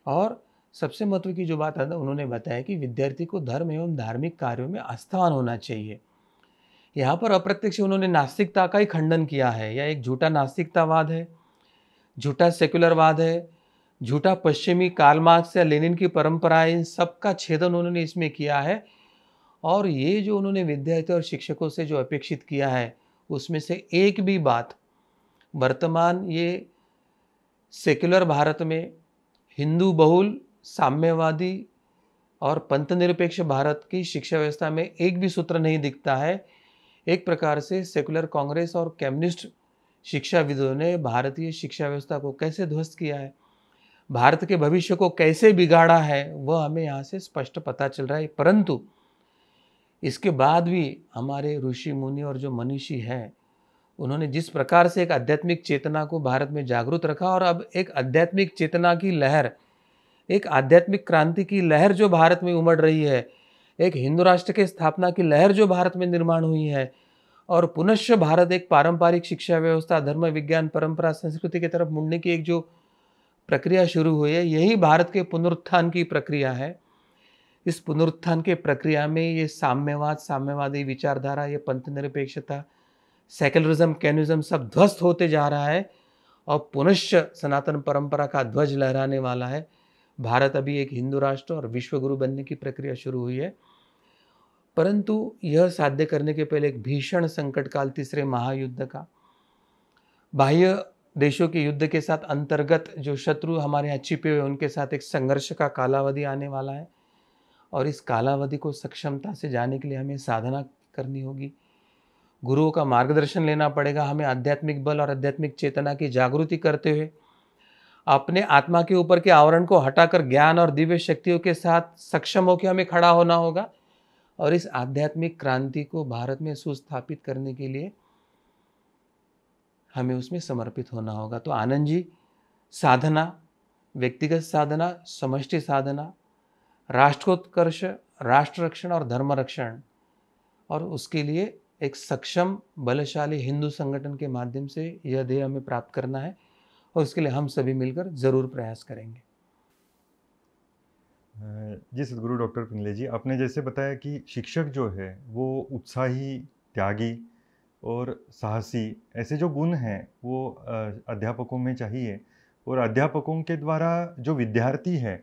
और सबसे महत्व की जो बात है उन्होंने बताया कि विद्यार्थी को धर्म एवं धार्मिक कार्यों में आस्थावान होना चाहिए यहाँ पर अप्रत्यक्ष उन्होंने नास्तिकता का ही खंडन किया है यह एक झूठा नास्तिकतावाद है झूठा सेक्युलरवाद है झूठा पश्चिमी कार्ल या लेनिन की परंपरा इन सब का छेदन उन्होंने इसमें किया है और ये जो उन्होंने विद्यार्थियों और शिक्षकों से जो अपेक्षित किया है उसमें से एक भी बात वर्तमान ये सेक्युलर भारत में हिंदू बहुल साम्यवादी और पंथ निरपेक्ष भारत की शिक्षा व्यवस्था में एक भी सूत्र नहीं दिखता है एक प्रकार से सेकुलर कांग्रेस और कम्युनिस्ट शिक्षाविदों ने भारतीय शिक्षा व्यवस्था को कैसे ध्वस्त किया है भारत के भविष्य को कैसे बिगाड़ा है वह हमें यहाँ से स्पष्ट पता चल रहा है परंतु इसके बाद भी हमारे ऋषि मुनि और जो मनीषी हैं उन्होंने जिस प्रकार से एक आध्यात्मिक चेतना को भारत में जागरूक रखा और अब एक आध्यात्मिक चेतना की लहर एक आध्यात्मिक क्रांति की लहर जो भारत में उमड़ रही है एक हिंदू राष्ट्र की स्थापना की लहर जो भारत में निर्माण हुई है और पुनश्च भारत एक पारंपरिक शिक्षा व्यवस्था धर्म विज्ञान परंपरा संस्कृति की तरफ मुड़ने की एक जो प्रक्रिया शुरू हुई है यही भारत के पुनरुत्थान की प्रक्रिया है इस पुनरुत्थान के प्रक्रिया में ये साम्यवाद साम्यवादी विचारधारा ये पंथ निरपेक्षता सेकुलरिज्म कैनिज्म सब ध्वस्त होते जा रहा है और पुनश्च सनातन परंपरा का ध्वज लहराने वाला है भारत अभी एक हिंदू राष्ट्र और विश्व गुरु बनने की प्रक्रिया शुरू हुई है परंतु यह साध्य करने के पहले एक भीषण संकट काल तीसरे महायुद्ध का बाह्य देशों के युद्ध के साथ अंतर्गत जो शत्रु हमारे यहाँ छिपे हुए उनके साथ एक संघर्ष का कालावधि आने वाला है और इस कालावधि को सक्षमता से जाने के लिए हमें साधना करनी होगी गुरुओं का मार्गदर्शन लेना पड़ेगा हमें आध्यात्मिक बल और आध्यात्मिक चेतना की जागृति करते हुए अपने आत्मा के ऊपर के आवरण को हटाकर ज्ञान और दिव्य शक्तियों के साथ सक्षम होकर हमें खड़ा होना होगा और इस आध्यात्मिक क्रांति को भारत में सुस्थापित करने के लिए हमें उसमें समर्पित होना होगा तो आनंद जी साधना व्यक्तिगत साधना समष्टि साधना राष्ट्रोत्कर्ष राष्ट्र रक्षण और धर्म रक्षण और उसके लिए एक सक्षम बलशाली हिंदू संगठन के माध्यम से यह ध्येय हमें प्राप्त करना है और उसके लिए हम सभी मिलकर ज़रूर प्रयास करेंगे जी सदगुरु डॉक्टर पिंगले जी आपने जैसे बताया कि शिक्षक जो है वो उत्साही त्यागी और साहसी ऐसे जो गुण हैं वो अध्यापकों में चाहिए और अध्यापकों के द्वारा जो विद्यार्थी है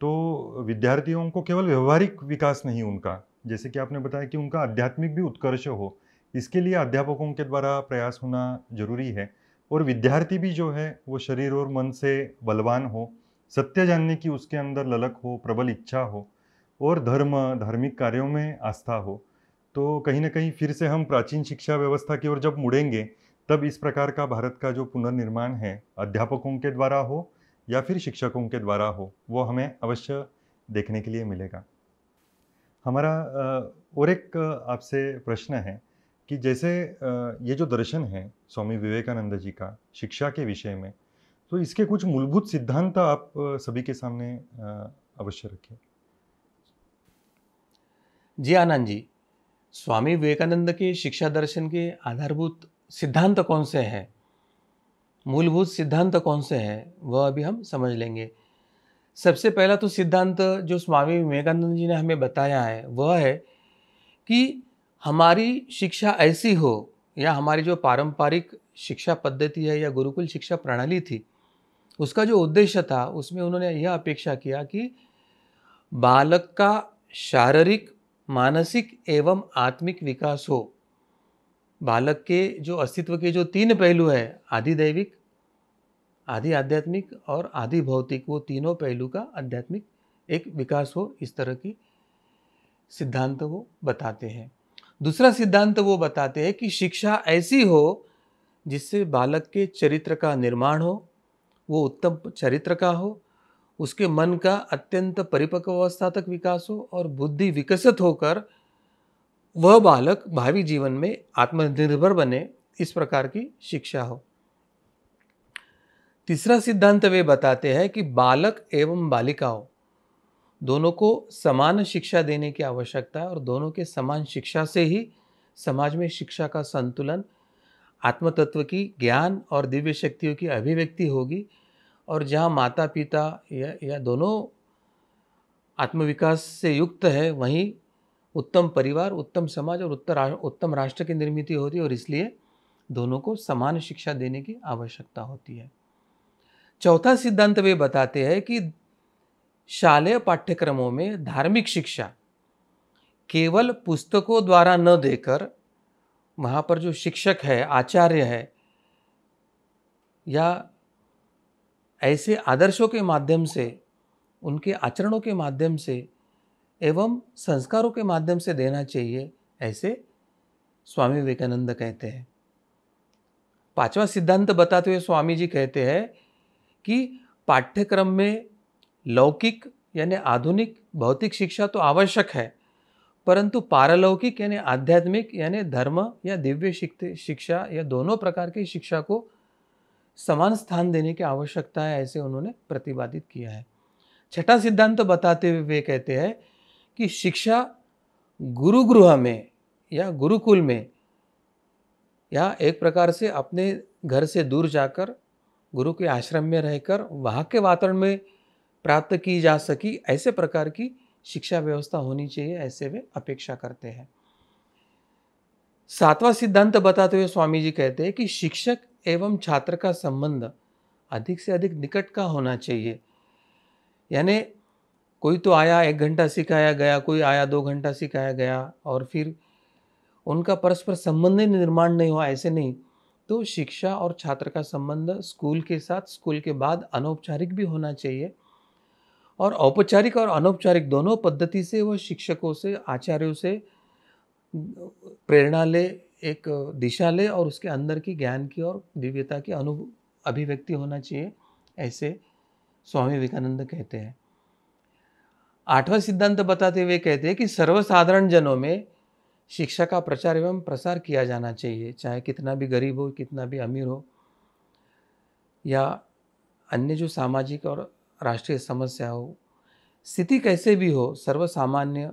तो विद्यार्थियों को केवल व्यवहारिक विकास नहीं उनका जैसे कि आपने बताया कि उनका आध्यात्मिक भी उत्कर्ष हो इसके लिए अध्यापकों के द्वारा प्रयास होना जरूरी है और विद्यार्थी भी जो है वो शरीर और मन से बलवान हो सत्य जानने की उसके अंदर ललक हो प्रबल इच्छा हो और धर्म धार्मिक कार्यों में आस्था हो तो कहीं ना कहीं फिर से हम प्राचीन शिक्षा व्यवस्था की ओर जब मुड़ेंगे तब इस प्रकार का भारत का जो पुनर्निर्माण है अध्यापकों के द्वारा हो या फिर शिक्षकों के द्वारा हो वो हमें अवश्य देखने के लिए मिलेगा हमारा और एक आपसे प्रश्न है कि जैसे ये जो दर्शन है स्वामी विवेकानंद जी का शिक्षा के विषय में तो इसके कुछ मूलभूत सिद्धांत आप सभी के सामने अवश्य रखें जी आनंद जी स्वामी विवेकानंद के शिक्षा दर्शन के आधारभूत सिद्धांत कौन से हैं मूलभूत सिद्धांत कौन से हैं वह अभी हम समझ लेंगे सबसे पहला तो सिद्धांत जो स्वामी विवेकानंद जी ने हमें बताया है वह है कि हमारी शिक्षा ऐसी हो या हमारी जो पारंपरिक शिक्षा पद्धति है या गुरुकुल शिक्षा प्रणाली थी उसका जो उद्देश्य था उसमें उन्होंने यह अपेक्षा किया कि बालक का शारीरिक मानसिक एवं आत्मिक विकास हो बालक के जो अस्तित्व के जो तीन पहलू है आदि दैविक आदि आध्यात्मिक और आदि भौतिक वो तीनों पहलू का आध्यात्मिक एक विकास हो इस तरह की सिद्धांत वो बताते हैं दूसरा सिद्धांत वो बताते हैं कि शिक्षा ऐसी हो जिससे बालक के चरित्र का निर्माण हो वो उत्तम चरित्र का हो उसके मन का अत्यंत परिपक्व अवस्था तक विकास हो और बुद्धि विकसित होकर वह बालक भावी जीवन में आत्मनिर्भर बने इस प्रकार की शिक्षा हो तीसरा सिद्धांत वे बताते हैं कि बालक एवं बालिकाओं दोनों को समान शिक्षा देने की आवश्यकता है और दोनों के समान शिक्षा से ही समाज में शिक्षा का संतुलन आत्मतत्व की ज्ञान और दिव्य शक्तियों की अभिव्यक्ति होगी और जहाँ माता पिता या, या दोनों आत्मविकास से युक्त है वहीं उत्तम परिवार उत्तम समाज और उत्तर उत्तम राष्ट्र की निर्मित होती है और इसलिए दोनों को समान शिक्षा देने की आवश्यकता होती है चौथा सिद्धांत वे बताते हैं कि शालेय पाठ्यक्रमों में धार्मिक शिक्षा केवल पुस्तकों द्वारा न देकर वहाँ पर जो शिक्षक है आचार्य है या ऐसे आदर्शों के माध्यम से उनके आचरणों के माध्यम से एवं संस्कारों के माध्यम से देना चाहिए ऐसे स्वामी विवेकानंद कहते हैं पांचवा सिद्धांत बताते हुए स्वामी जी कहते हैं कि पाठ्यक्रम में लौकिक यानी आधुनिक भौतिक शिक्षा तो आवश्यक है परंतु पारलौकिक यानी आध्यात्मिक यानी धर्म या दिव्य शिक्षा या दोनों प्रकार की शिक्षा को समान स्थान देने की आवश्यकता है ऐसे उन्होंने प्रतिपादित किया है छठा सिद्धांत तो बताते हुए वे कहते हैं कि शिक्षा गुरुगृह में या गुरुकुल में या एक प्रकार से अपने घर से दूर जाकर गुरु के आश्रम में रहकर वहाँ के वातावरण में प्राप्त की जा सकी ऐसे प्रकार की शिक्षा व्यवस्था होनी चाहिए ऐसे वे अपेक्षा करते हैं सातवां सिद्धांत बताते हुए स्वामी जी कहते हैं कि शिक्षक एवं छात्र का संबंध अधिक से अधिक निकट का होना चाहिए यानी कोई तो आया एक घंटा सिखाया गया कोई आया दो घंटा सिखाया गया और फिर उनका परस्पर संबंध ही निर्माण नहीं हुआ ऐसे नहीं तो शिक्षा और छात्र का संबंध स्कूल के साथ स्कूल के बाद अनौपचारिक भी होना चाहिए और औपचारिक और अनौपचारिक दोनों पद्धति से वह शिक्षकों से आचार्यों से प्रेरणा ले एक दिशा ले और उसके अंदर की ज्ञान की और दिव्यता की अनु अभिव्यक्ति होना चाहिए ऐसे स्वामी विवेकानंद कहते हैं आठवां सिद्धांत बताते हुए कहते हैं कि सर्वसाधारण जनों में शिक्षा का प्रचार एवं प्रसार किया जाना चाहिए चाहे कितना भी गरीब हो कितना भी अमीर हो या अन्य जो सामाजिक और राष्ट्रीय समस्या हो स्थिति कैसे भी हो सर्वसामान्य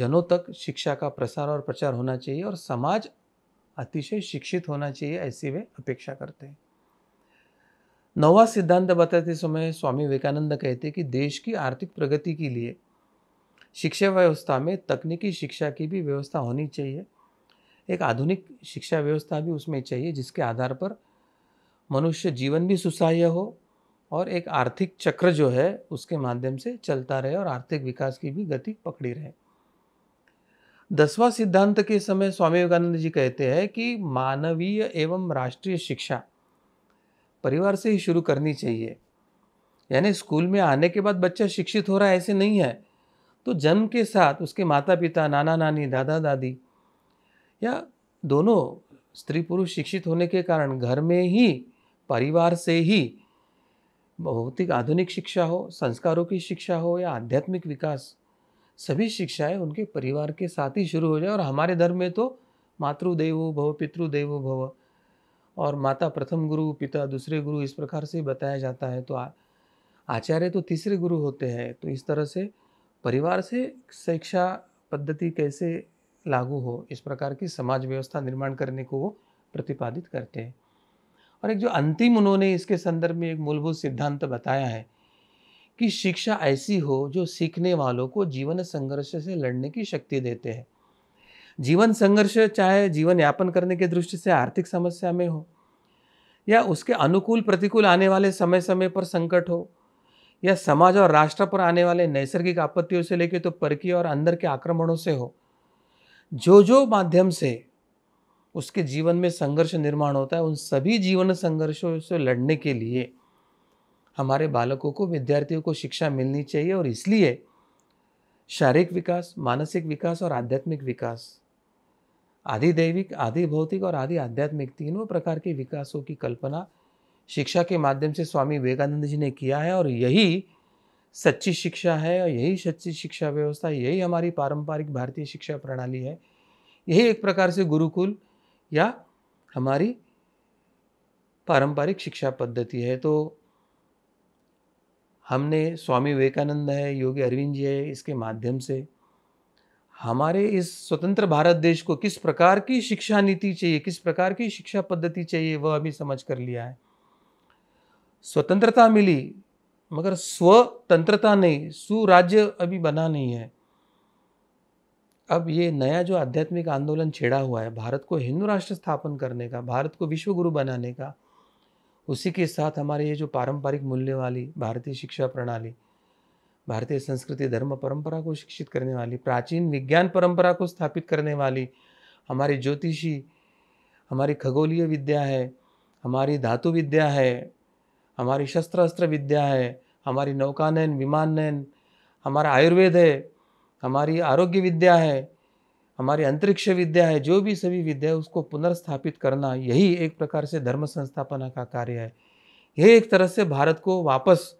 जनों तक शिक्षा का प्रसार और प्रचार होना चाहिए और समाज अतिशय शिक्षित होना चाहिए ऐसी वे अपेक्षा करते हैं नौवा सिद्धांत बताते समय स्वामी विवेकानंद कहते कि देश की आर्थिक प्रगति के लिए शिक्षा व्यवस्था में तकनीकी शिक्षा की भी व्यवस्था होनी चाहिए एक आधुनिक शिक्षा व्यवस्था भी उसमें चाहिए जिसके आधार पर मनुष्य जीवन भी सुसह्य हो और एक आर्थिक चक्र जो है उसके माध्यम से चलता रहे और आर्थिक विकास की भी गति पकड़ी रहे दसवां सिद्धांत के समय स्वामी विवेकानंद जी कहते हैं कि मानवीय एवं राष्ट्रीय शिक्षा परिवार से ही शुरू करनी चाहिए यानी स्कूल में आने के बाद बच्चा शिक्षित हो रहा है ऐसे नहीं है तो जन्म के साथ उसके माता पिता नाना नानी दादा दादी या दोनों स्त्री पुरुष शिक्षित होने के कारण घर में ही परिवार से ही भौतिक आधुनिक शिक्षा हो संस्कारों की शिक्षा हो या आध्यात्मिक विकास सभी शिक्षाएं उनके परिवार के साथ ही शुरू हो जाए और हमारे धर्म में तो मातृदेवो भव पितृदेवो भव और माता प्रथम गुरु पिता दूसरे गुरु इस प्रकार से बताया जाता है तो आचार्य तो तीसरे गुरु होते हैं तो इस तरह से परिवार से शिक्षा पद्धति कैसे लागू हो इस प्रकार की समाज व्यवस्था निर्माण करने को वो प्रतिपादित करते हैं और एक जो अंतिम उन्होंने इसके संदर्भ में एक मूलभूत सिद्धांत बताया है कि शिक्षा ऐसी हो जो सीखने वालों को जीवन संघर्ष से लड़ने की शक्ति देते हैं जीवन संघर्ष चाहे जीवन यापन करने के दृष्टि से आर्थिक समस्या में हो या उसके अनुकूल प्रतिकूल आने वाले समय समय पर संकट हो या समाज और राष्ट्र पर आने वाले नैसर्गिक आपत्तियों से लेकर तो परकीय और अंदर के आक्रमणों से हो जो जो माध्यम से उसके जीवन में संघर्ष निर्माण होता है उन सभी जीवन संघर्षों से लड़ने के लिए हमारे बालकों को विद्यार्थियों को शिक्षा मिलनी चाहिए और इसलिए शारीरिक विकास मानसिक विकास और आध्यात्मिक विकास आदि दैविक आदि भौतिक और आदि आध्यात्मिक तीनों प्रकार के विकासों की कल्पना शिक्षा के माध्यम से स्वामी विवेकानंद जी ने किया है और यही सच्ची शिक्षा है और यही सच्ची शिक्षा व्यवस्था यही हमारी पारंपरिक भारतीय शिक्षा प्रणाली है यही एक प्रकार से गुरुकुल या हमारी पारंपरिक शिक्षा पद्धति है तो हमने स्वामी विवेकानंद है योगी अरविंद जी है इसके माध्यम से हमारे इस स्वतंत्र भारत देश को किस प्रकार की शिक्षा नीति चाहिए किस प्रकार की शिक्षा पद्धति चाहिए वह अभी समझ कर लिया है स्वतंत्रता मिली मगर स्वतंत्रता नहीं सुराज्य अभी बना नहीं है अब ये नया जो आध्यात्मिक आंदोलन छेड़ा हुआ है भारत को हिंदू राष्ट्र स्थापन करने का भारत को विश्व गुरु बनाने का उसी के साथ हमारे ये जो पारंपरिक मूल्य वाली भारतीय शिक्षा प्रणाली भारतीय संस्कृति धर्म परंपरा को शिक्षित करने वाली प्राचीन विज्ञान परंपरा को स्थापित करने वाली हमारी ज्योतिषी हमारी खगोलीय विद्या है हमारी धातु विद्या है हमारी शस्त्र अस्त्र विद्या है हमारी नौकानयन विमानयन हमारा आयुर्वेद है हमारी आरोग्य विद्या है हमारी अंतरिक्ष विद्या है जो भी सभी विद्या है उसको पुनर्स्थापित करना यही एक प्रकार से धर्म संस्थापना का कार्य है यह एक तरह से भारत को वापस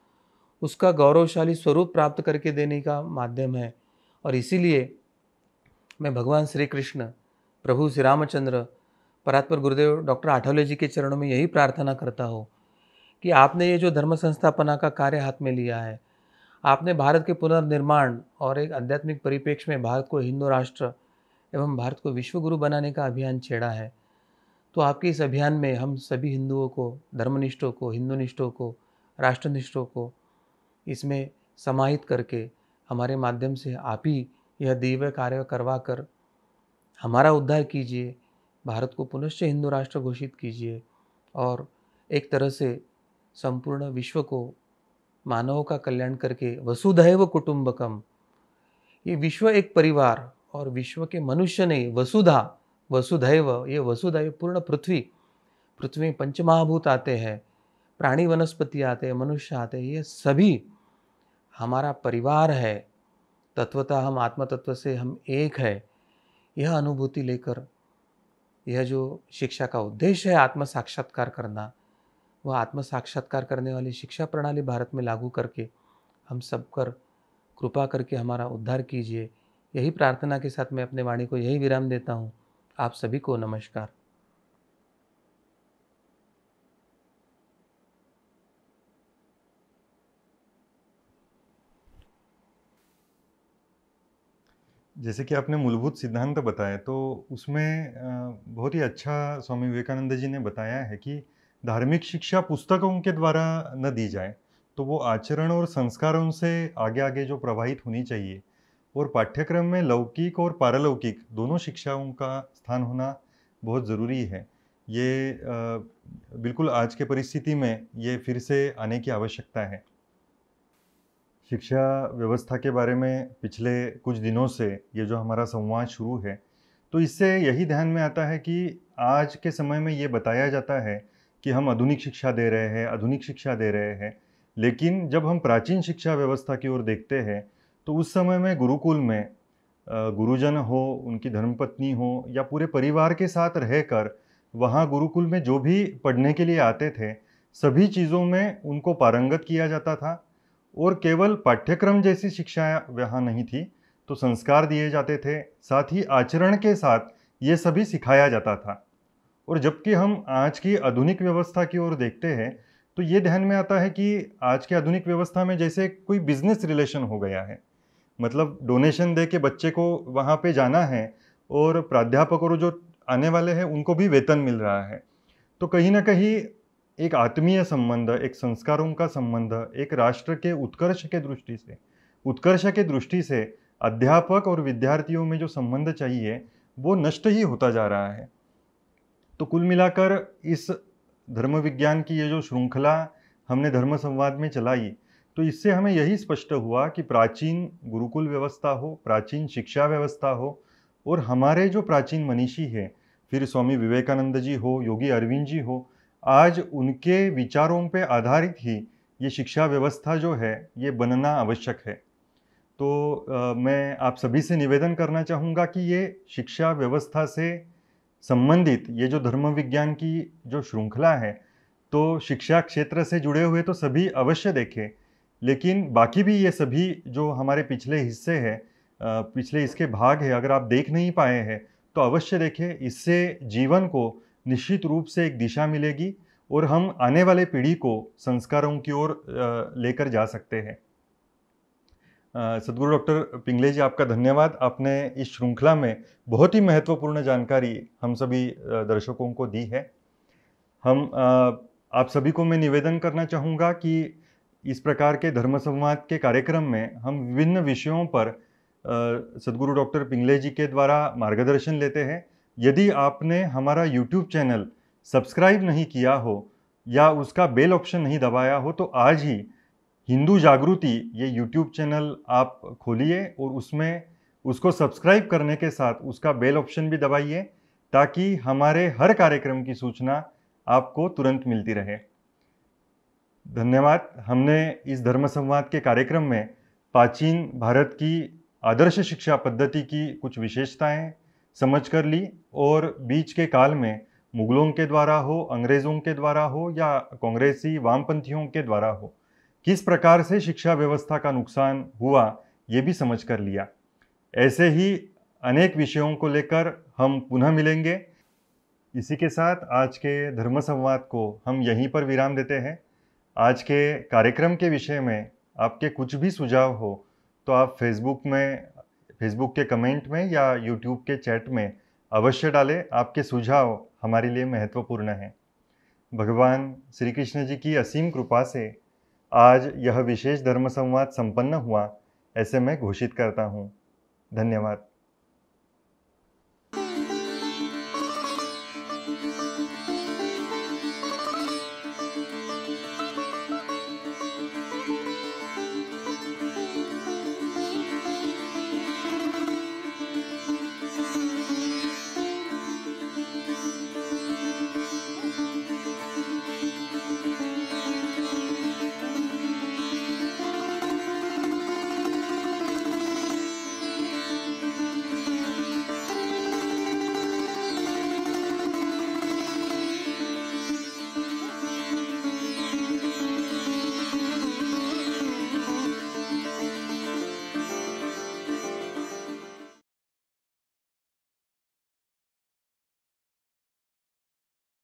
उसका गौरवशाली स्वरूप प्राप्त करके देने का माध्यम है और इसीलिए मैं भगवान श्री कृष्ण प्रभु श्री रामचंद्र परात्पर गुरुदेव डॉक्टर आठवले जी के चरणों में यही प्रार्थना करता हूँ कि आपने ये जो धर्म संस्थापना का कार्य हाथ में लिया है आपने भारत के पुनर्निर्माण और एक आध्यात्मिक परिप्रेक्ष्य में भारत को हिंदू राष्ट्र एवं भारत को विश्वगुरु बनाने का अभियान छेड़ा है तो आपके इस अभियान में हम सभी हिंदुओं को धर्मनिष्ठों को हिंदुनिष्ठों को राष्ट्रनिष्ठों को इसमें समाहित करके हमारे माध्यम से आप ही यह दिव्य कार्य करवा कर हमारा उद्धार कीजिए भारत को पुनश्च हिंदू राष्ट्र घोषित कीजिए और एक तरह से संपूर्ण विश्व को मानवों का कल्याण करके वसुधैव कुटुंबकम ये विश्व एक परिवार और विश्व के मनुष्य ने वसुधा वसुधैव ये वसुधैव पूर्ण पृथ्वी पृथ्वी में पंचमहाभूत आते हैं प्राणी वनस्पति आते हैं मनुष्य आते हैं ये सभी हमारा परिवार है तत्वतः हम आत्म तत्व से हम एक है यह अनुभूति लेकर यह जो शिक्षा का उद्देश्य है आत्म साक्षात्कार करना वह आत्म साक्षात्कार करने वाली शिक्षा प्रणाली भारत में लागू करके हम सब कर कृपा करके हमारा उद्धार कीजिए यही प्रार्थना के साथ मैं अपने वाणी को यही विराम देता हूँ आप सभी को नमस्कार जैसे कि आपने मूलभूत सिद्धांत बताए तो उसमें बहुत ही अच्छा स्वामी विवेकानंद जी ने बताया है कि धार्मिक शिक्षा पुस्तकों के द्वारा न दी जाए तो वो आचरण और संस्कारों से आगे आगे जो प्रवाहित होनी चाहिए और पाठ्यक्रम में लौकिक और पारलौकिक दोनों शिक्षाओं का स्थान होना बहुत ज़रूरी है ये बिल्कुल आज के परिस्थिति में ये फिर से आने की आवश्यकता है शिक्षा व्यवस्था के बारे में पिछले कुछ दिनों से ये जो हमारा संवाद शुरू है तो इससे यही ध्यान में आता है कि आज के समय में ये बताया जाता है कि हम आधुनिक शिक्षा दे रहे हैं आधुनिक शिक्षा दे रहे हैं लेकिन जब हम प्राचीन शिक्षा व्यवस्था की ओर देखते हैं तो उस समय में गुरुकुल में गुरुजन हो उनकी धर्मपत्नी हो या पूरे परिवार के साथ रहकर वहाँ गुरुकुल में जो भी पढ़ने के लिए आते थे सभी चीज़ों में उनको पारंगत किया जाता था और केवल पाठ्यक्रम जैसी शिक्षा यहाँ नहीं थी तो संस्कार दिए जाते थे साथ ही आचरण के साथ ये सभी सिखाया जाता था और जबकि हम आज की आधुनिक व्यवस्था की ओर देखते हैं तो ये ध्यान में आता है कि आज की आधुनिक व्यवस्था में जैसे कोई बिजनेस रिलेशन हो गया है मतलब डोनेशन दे के बच्चे को वहाँ पे जाना है और प्राध्यापक और जो आने वाले हैं उनको भी वेतन मिल रहा है तो कहीं ना कहीं एक आत्मीय संबंध एक संस्कारों का संबंध एक राष्ट्र के उत्कर्ष के दृष्टि से उत्कर्ष के दृष्टि से अध्यापक और विद्यार्थियों में जो संबंध चाहिए वो नष्ट ही होता जा रहा है तो कुल मिलाकर इस धर्म विज्ञान की ये जो श्रृंखला हमने धर्म संवाद में चलाई तो इससे हमें यही स्पष्ट हुआ कि प्राचीन गुरुकुल व्यवस्था हो प्राचीन शिक्षा व्यवस्था हो और हमारे जो प्राचीन मनीषी हैं फिर स्वामी विवेकानंद जी हो योगी अरविंद जी हो आज उनके विचारों पर आधारित ही ये शिक्षा व्यवस्था जो है ये बनना आवश्यक है तो आ, मैं आप सभी से निवेदन करना चाहूँगा कि ये शिक्षा व्यवस्था से संबंधित ये जो धर्म विज्ञान की जो श्रृंखला है तो शिक्षा क्षेत्र से जुड़े हुए तो सभी अवश्य देखें लेकिन बाकी भी ये सभी जो हमारे पिछले हिस्से हैं पिछले इसके भाग है अगर आप देख नहीं पाए हैं तो अवश्य देखें इससे जीवन को निश्चित रूप से एक दिशा मिलेगी और हम आने वाले पीढ़ी को संस्कारों की ओर लेकर जा सकते हैं सदगुरु डॉक्टर पिंगले जी आपका धन्यवाद आपने इस श्रृंखला में बहुत ही महत्वपूर्ण जानकारी हम सभी दर्शकों को दी है हम आप सभी को मैं निवेदन करना चाहूँगा कि इस प्रकार के धर्म संवाद के कार्यक्रम में हम विभिन्न विषयों पर सदगुरु डॉक्टर पिंगले जी के द्वारा मार्गदर्शन लेते हैं यदि आपने हमारा यूट्यूब चैनल सब्सक्राइब नहीं किया हो या उसका बेल ऑप्शन नहीं दबाया हो तो आज ही हिंदू जागृति ये यूट्यूब चैनल आप खोलिए और उसमें उसको सब्सक्राइब करने के साथ उसका बेल ऑप्शन भी दबाइए ताकि हमारे हर कार्यक्रम की सूचना आपको तुरंत मिलती रहे धन्यवाद हमने इस धर्म संवाद के कार्यक्रम में प्राचीन भारत की आदर्श शिक्षा पद्धति की कुछ विशेषताएं समझ कर ली और बीच के काल में मुगलों के द्वारा हो अंग्रेज़ों के द्वारा हो या कांग्रेसी वामपंथियों के द्वारा हो किस प्रकार से शिक्षा व्यवस्था का नुकसान हुआ ये भी समझ कर लिया ऐसे ही अनेक विषयों को लेकर हम पुनः मिलेंगे इसी के साथ आज के धर्म संवाद को हम यहीं पर विराम देते हैं आज के कार्यक्रम के विषय में आपके कुछ भी सुझाव हो तो आप फेसबुक में फेसबुक के कमेंट में या यूट्यूब के चैट में अवश्य डालें आपके सुझाव हमारे लिए महत्वपूर्ण हैं भगवान श्री कृष्ण जी की असीम कृपा से आज यह विशेष धर्म संवाद संपन्न हुआ ऐसे मैं घोषित करता हूँ धन्यवाद